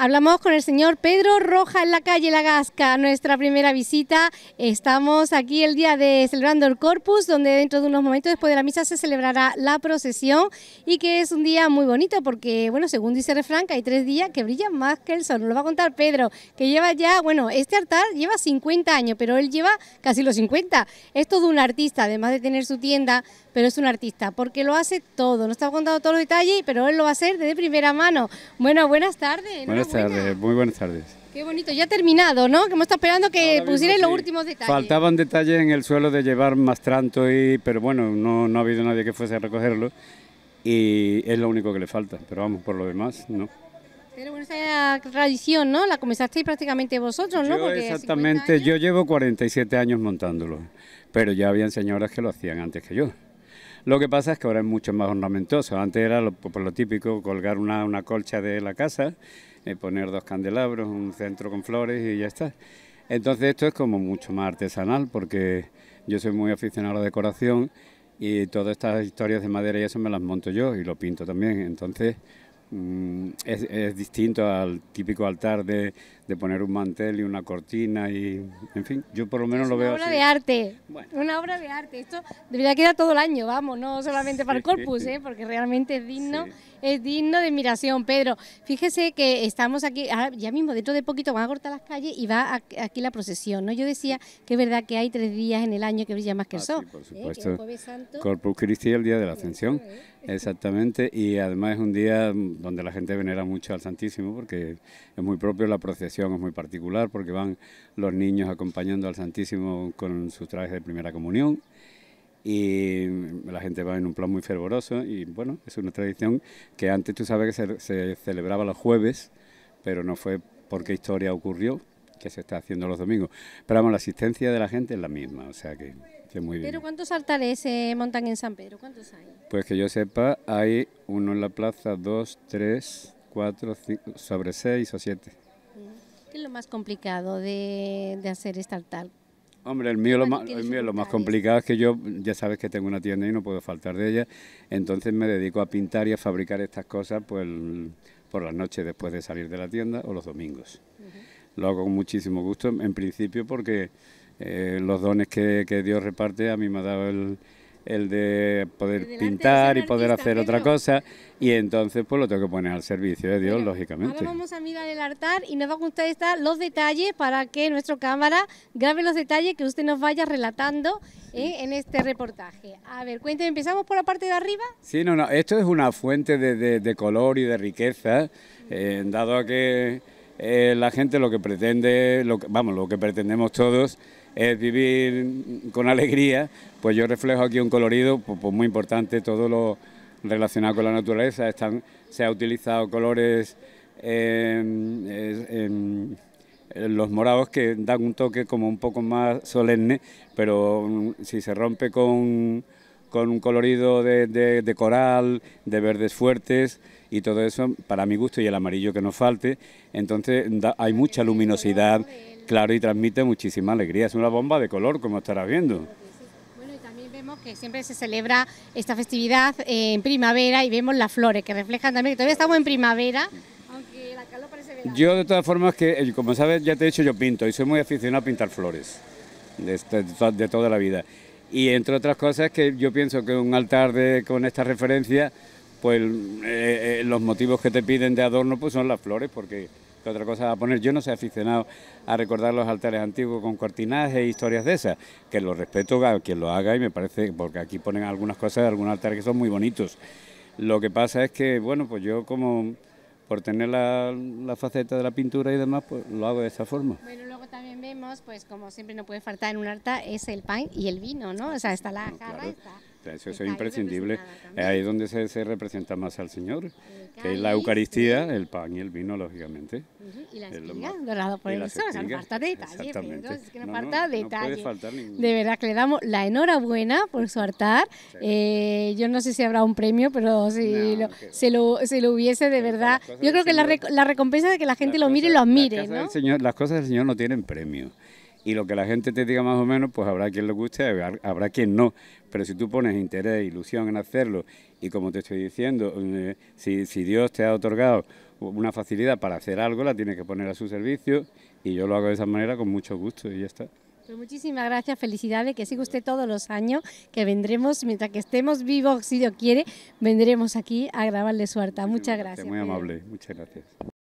Hablamos con el señor Pedro Roja en la calle La Gasca, nuestra primera visita. Estamos aquí el día de celebrando el Corpus, donde dentro de unos momentos después de la misa se celebrará la procesión y que es un día muy bonito porque, bueno, según dice Refranca, hay tres días que brillan más que el sol. lo va a contar Pedro, que lleva ya, bueno, este altar lleva 50 años, pero él lleva casi los 50. Es todo un artista, además de tener su tienda, pero es un artista porque lo hace todo. Nos está contando todos los detalles, pero él lo va a hacer desde primera mano. Bueno, buenas tardes muy buenas tardes. Qué bonito, ya terminado, ¿no? Que hemos estado esperando que pusieran los últimos detalles. Faltaban detalles en el suelo de llevar más tranto, y, pero bueno, no, no ha habido nadie que fuese a recogerlo y es lo único que le falta, pero vamos, por lo demás, no. Pero bueno, esa tradición, ¿no? La comenzasteis prácticamente vosotros, ¿no? exactamente, yo llevo 47 años montándolo, pero ya habían señoras que lo hacían antes que yo. Lo que pasa es que ahora es mucho más ornamentoso. Antes era lo, típico colgar una, colcha de la casa, eh, poner dos candelabros, un centro con flores y ya está. Entonces esto es como mucho más artesanal porque yo soy muy aficionado a la decoración y todas estas historias de madera y eso me las monto yo y lo pinto también. Entonces Mm, es, distinto al típico altar de, poner un mantel y una cortina y, en fin, yo por lo menos lo veo Una obra de arte, una obra de arte. Esto debería quedar todo el año, vamos, no solamente para el Corpus, ¿eh? porque realmente es digno es digno de admiración, Pedro. Fíjese que estamos aquí, ah, ya mismo dentro de poquito van a cortar las calles y va aquí la procesión, ¿no? Yo decía que es verdad que hay tres días en el año que brilla más que el ah, sol. Sí, ¿eh? por supuesto. Corpus Christi, el día de la Ascensión, exactamente, y además es un día donde la gente venera mucho al Santísimo porque es muy propio, la procesión es muy particular porque van los niños acompañando al Santísimo con sus trajes de primera comunión y la gente va en un plan muy fervoroso y bueno, es una tradición que antes tú sabes que se, celebraba los jueves, pero no fue porque historia ocurrió, que se está haciendo los domingos. Pero vamos, la asistencia de la gente es la misma, o sea que, es muy bien. ¿Pero cuántos altares se montan en San Pedro? ¿Cuántos hay? Pues que yo sepa, hay uno en la plaza, dos, tres, cuatro, cinco, sobre seis o siete. ¿Qué es lo más complicado de, de hacer este altar? Hombre, el mío, lo más, más complicado es que yo, ya sabes que tengo una tienda y no puedo faltar de ella, entonces me dedico a pintar y a fabricar estas cosas pues, por las noches después de salir de la tienda o los domingos. Lo hago con muchísimo gusto, en principio porque eh, los dones que, que Dios reparte a mí me ha dado el, el de poder pintar y poder hacer otra cosa. Y entonces pues lo tengo que poner al servicio de Dios, lógicamente. Ahora vamos a mirar el altar y nos va a gustar estar los detalles para que nuestro cámara grabe los detalles que usted nos vaya relatando eh, en este reportaje. A ver, cuénteme, ¿empezamos por la parte de arriba? Sí, no, no, esto es una fuente de, color y de riqueza, eh, dado a que eh, la gente lo que pretende, vamos, lo que pretendemos todos es vivir con alegría, pues yo reflejo aquí un colorido pues, pues, muy importante, todo lo relacionado con la naturaleza, Están, se ha utilizado colores en los morados que dan un toque como un poco más solemne, pero mm, si se rompe con con un colorido de, coral, de verdes fuertes y todo eso, para mi gusto, y el amarillo que nos falte. Entonces hay mucha luminosidad, claro, y transmite muchísima alegría. Es una bomba de color, como estarás viendo. Bueno, y también vemos que siempre se celebra esta festividad eh, en primavera y vemos las flores que reflejan también que todavía estamos en primavera. aunque la calor parece verano. Yo de todas formas, que eh, como sabes, ya te he dicho, yo pinto y soy muy aficionado a pintar flores de, este, de toda la vida y entre otras cosas que yo pienso que un altar de, con esta referencia, pues eh, eh, los motivos que te piden de adorno pues son las flores, porque ¿qué otra cosa va a poner? Yo no soy aficionado a recordar los altares antiguos con cortinajes e historias de esas, que lo respeto a quien lo haga y me parece, porque aquí ponen algunas cosas de algún altar que son muy bonitos. Lo que pasa es que, bueno, pues yo como por tener la, faceta de la pintura y demás, pues lo hago de esta forma pues como siempre no puede faltar en un harta, es el pan y el vino, ¿no? O sea, está la jarra, está eso, pues es imprescindible. Es ahí donde se, representa más al Señor, eh, que es la Eucaristía, el pan y el vino, lógicamente. Y la por el sol, no falta detalle. no, falta detalle. De verdad que le damos la enhorabuena por su altar. Eh, yo no sé si habrá un premio, pero si lo, se, lo, se, lo, hubiese de verdad. Yo creo que la, la, recompensa de que la gente lo mire y lo admire. ¿no? Señor, las cosas del Señor no tienen premio y lo que la gente te diga más o menos, pues habrá quien le guste, habrá quien no. Pero si tú pones interés, e ilusión en hacerlo, y como te estoy diciendo, eh, si, Dios te ha otorgado una facilidad para hacer algo, la tienes que poner a su servicio, y yo lo hago de esa manera con mucho gusto, y ya está. Pues muchísimas gracias, felicidades, que siga usted todos los años, que vendremos, mientras que estemos vivos, si Dios quiere, vendremos aquí a grabarle su harta. muchas gracias. Muy amable, muchas gracias.